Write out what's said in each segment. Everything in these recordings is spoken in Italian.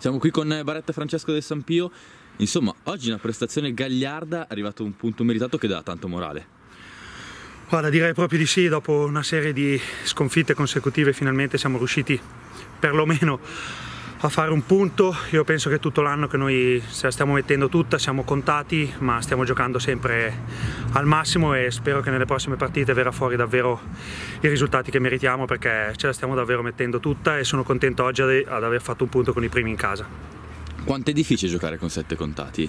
Siamo qui con Baretta Francesco del Sampio. Insomma, oggi una prestazione gagliarda, è arrivato un punto meritato che dà tanto morale. Guarda, direi proprio di sì, dopo una serie di sconfitte consecutive finalmente siamo riusciti perlomeno a fare un punto. Io penso che tutto l'anno che noi se la stiamo mettendo tutta, siamo contati, ma stiamo giocando sempre al massimo e spero che nelle prossime partite verrà fuori davvero i risultati che meritiamo perché ce la stiamo davvero mettendo tutta e sono contento oggi ad aver fatto un punto con i primi in casa. Quanto è difficile giocare con sette contati?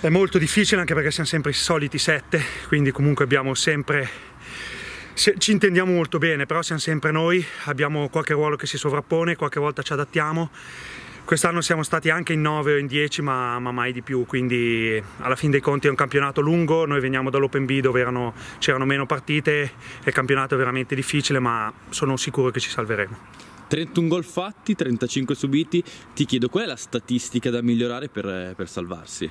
È molto difficile anche perché siamo sempre i soliti sette, quindi comunque abbiamo sempre se, ci intendiamo molto bene, però siamo sempre noi, abbiamo qualche ruolo che si sovrappone, qualche volta ci adattiamo. Quest'anno siamo stati anche in 9 o in 10, ma, ma, mai di più, quindi alla fin dei conti è un campionato lungo, noi veniamo dall'Open B dove c'erano meno partite, il campionato è veramente difficile, ma sono sicuro che ci salveremo. 31 gol fatti, 35 subiti, ti chiedo qual è la statistica da migliorare per, eh, per salvarsi?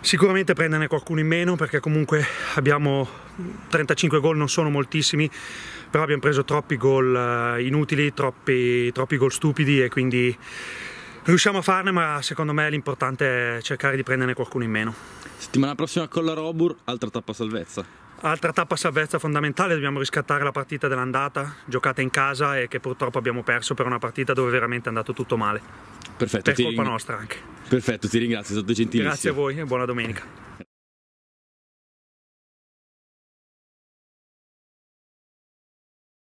Sicuramente prenderne qualcuno in meno perché comunque abbiamo 35 gol, non sono moltissimi, però abbiamo preso troppi gol eh, inutili, troppi, troppi gol stupidi e quindi riusciamo a farne, ma secondo me l'importante è cercare di prenderne qualcuno in meno. Settimana prossima con la Robur, altra tappa salvezza. Altra tappa salvezza fondamentale, dobbiamo riscattare la partita dell'andata, giocata in casa e che purtroppo abbiamo perso per una partita dove veramente è andato tutto male. Perfetto. Per colpa nostra anche. Perfetto, ti ringrazio, è stato gentilissimo. Grazie a voi e buona domenica.